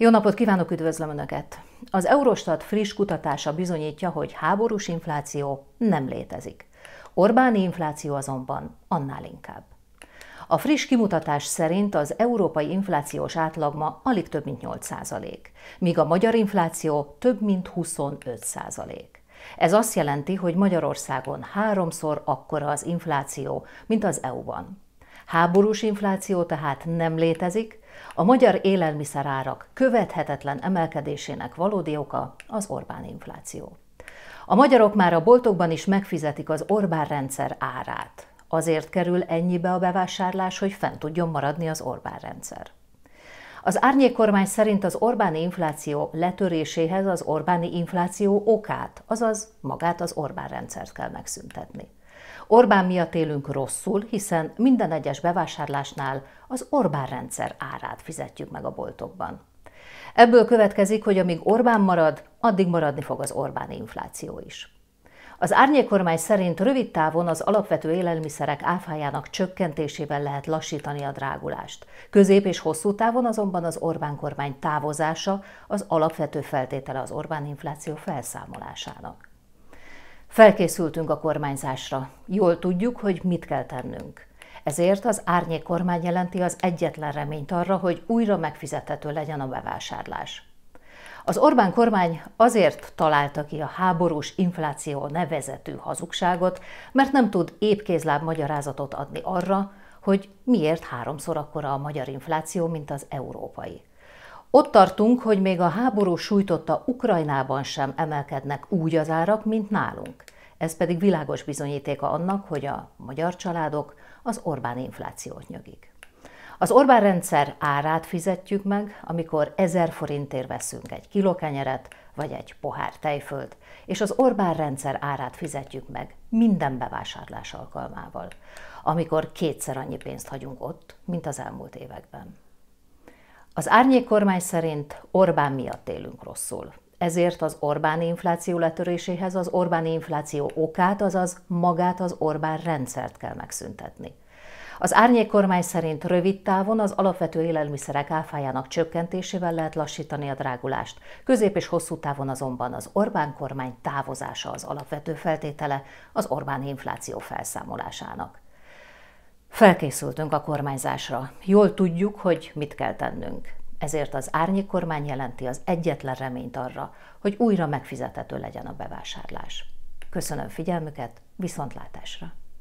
Jó napot kívánok, üdvözlöm Önöket! Az Eurostat friss kutatása bizonyítja, hogy háborús infláció nem létezik. Orbáni infláció azonban annál inkább. A friss kimutatás szerint az európai inflációs átlag ma alig több mint 8 százalék, míg a magyar infláció több mint 25 százalék. Ez azt jelenti, hogy Magyarországon háromszor akkora az infláció, mint az EU-ban. Háborús infláció tehát nem létezik, a magyar élelmiszerárak követhetetlen emelkedésének valódi oka az Orbán infláció. A magyarok már a boltokban is megfizetik az Orbán rendszer árát. Azért kerül ennyibe a bevásárlás, hogy fent tudjon maradni az Orbán rendszer. Az kormány szerint az Orbáni infláció letöréséhez az Orbáni infláció okát, azaz magát az Orbán rendszert kell megszüntetni. Orbán miatt élünk rosszul, hiszen minden egyes bevásárlásnál az Orbán rendszer árát fizetjük meg a boltokban. Ebből következik, hogy amíg Orbán marad, addig maradni fog az Orbán infláció is. Az árnyékormány szerint rövid távon az alapvető élelmiszerek áfájának csökkentésével lehet lassítani a drágulást. Közép és hosszú távon azonban az Orbán kormány távozása az alapvető feltétele az Orbán infláció felszámolásának. Felkészültünk a kormányzásra. Jól tudjuk, hogy mit kell tennünk. Ezért az árnyék kormány jelenti az egyetlen reményt arra, hogy újra megfizethető legyen a bevásárlás. Az Orbán kormány azért találta ki a háborús infláció nevezetű hazugságot, mert nem tud épkézláb magyarázatot adni arra, hogy miért háromszor akkora a magyar infláció, mint az európai. Ott tartunk, hogy még a háború sújtotta Ukrajnában sem emelkednek úgy az árak, mint nálunk. Ez pedig világos bizonyítéka annak, hogy a magyar családok az Orbán inflációt nyögik. Az Orbán rendszer árát fizetjük meg, amikor 1000 forintért veszünk egy kiló kenyeret, vagy egy pohár tejföld, és az Orbán rendszer árát fizetjük meg minden bevásárlás alkalmával, amikor kétszer annyi pénzt hagyunk ott, mint az elmúlt években. Az árnyék kormány szerint Orbán miatt élünk rosszul. Ezért az Orbán infláció letöréséhez az Orbán infláció okát, azaz magát az Orbán rendszert kell megszüntetni. Az árnyék kormány szerint rövid távon az alapvető élelmiszerek áfájának csökkentésével lehet lassítani a drágulást. Közép és hosszú távon azonban az Orbán kormány távozása az alapvető feltétele az Orbán infláció felszámolásának. Felkészültünk a kormányzásra. Jól tudjuk, hogy mit kell tennünk. Ezért az árnyék kormány jelenti az egyetlen reményt arra, hogy újra megfizethető legyen a bevásárlás. Köszönöm figyelmüket, viszontlátásra!